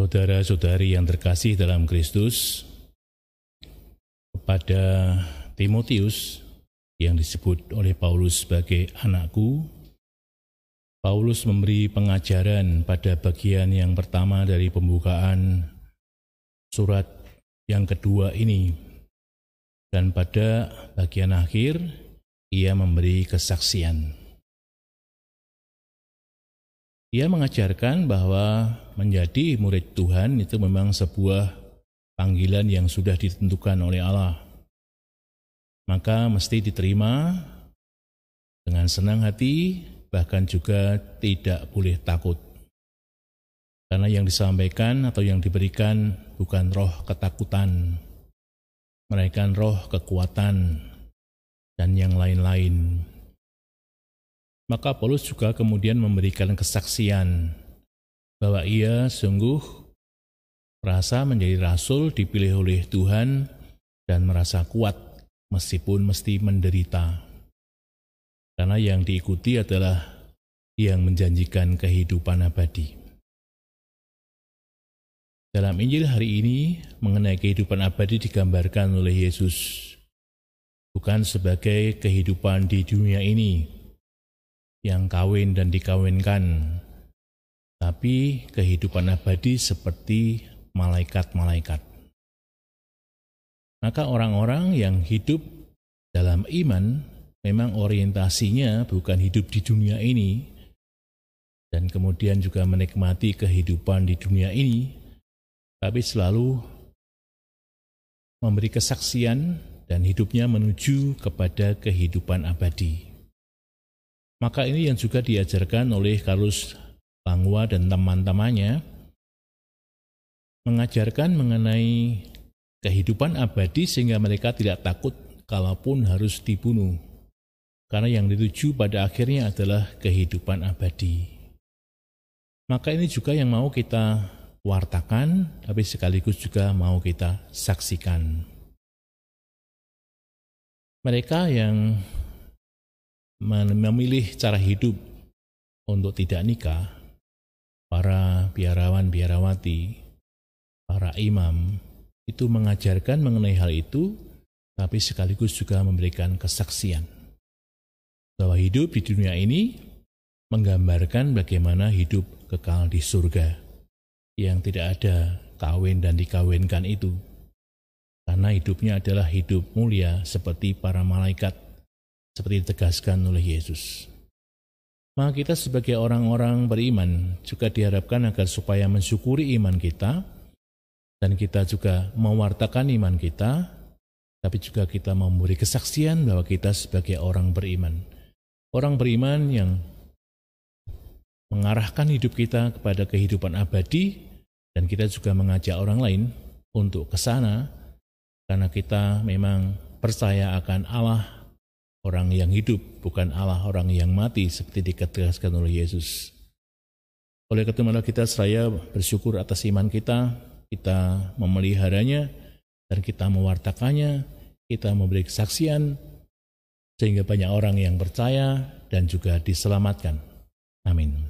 Saudara-saudari yang terkasih dalam Kristus, kepada Timotius yang disebut oleh Paulus sebagai anakku, Paulus memberi pengajaran pada bagian yang pertama dari pembukaan surat yang kedua ini. Dan pada bagian akhir, ia memberi kesaksian. Ia mengajarkan bahwa menjadi murid Tuhan itu memang sebuah panggilan yang sudah ditentukan oleh Allah. Maka mesti diterima dengan senang hati, bahkan juga tidak boleh takut. Karena yang disampaikan atau yang diberikan bukan roh ketakutan, melainkan roh kekuatan dan yang lain-lain. Maka Paulus juga kemudian memberikan kesaksian bahwa ia sungguh merasa menjadi rasul dipilih oleh Tuhan dan merasa kuat meskipun mesti menderita. Karena yang diikuti adalah yang menjanjikan kehidupan abadi. Dalam Injil hari ini mengenai kehidupan abadi digambarkan oleh Yesus bukan sebagai kehidupan di dunia ini yang kawin dan dikawinkan, tapi kehidupan abadi seperti malaikat-malaikat. Maka orang-orang yang hidup dalam iman memang orientasinya bukan hidup di dunia ini dan kemudian juga menikmati kehidupan di dunia ini, tapi selalu memberi kesaksian dan hidupnya menuju kepada kehidupan abadi. Maka ini yang juga diajarkan oleh Carlos Langwa dan teman-temannya mengajarkan mengenai kehidupan abadi sehingga mereka tidak takut kalaupun harus dibunuh. Karena yang dituju pada akhirnya adalah kehidupan abadi. Maka ini juga yang mau kita wartakan, tapi sekaligus juga mau kita saksikan. Mereka yang memilih cara hidup untuk tidak nikah, para biarawan-biarawati, para imam itu mengajarkan mengenai hal itu, tapi sekaligus juga memberikan kesaksian bahwa hidup di dunia ini menggambarkan bagaimana hidup kekal di surga yang tidak ada kawin dan dikawinkan itu. Karena hidupnya adalah hidup mulia seperti para malaikat seperti ditegaskan oleh Yesus. Maka kita sebagai orang-orang beriman juga diharapkan agar supaya mensyukuri iman kita dan kita juga mewartakan iman kita, tapi juga kita memberi kesaksian bahwa kita sebagai orang beriman. Orang beriman yang mengarahkan hidup kita kepada kehidupan abadi dan kita juga mengajak orang lain untuk ke sana karena kita memang percaya akan Allah orang yang hidup, bukan Allah orang yang mati seperti dikatakan oleh Yesus. Oleh ketemulah kita saya bersyukur atas iman kita, kita memeliharanya dan kita mewartakannya, kita memberi kesaksian sehingga banyak orang yang percaya dan juga diselamatkan. Amin.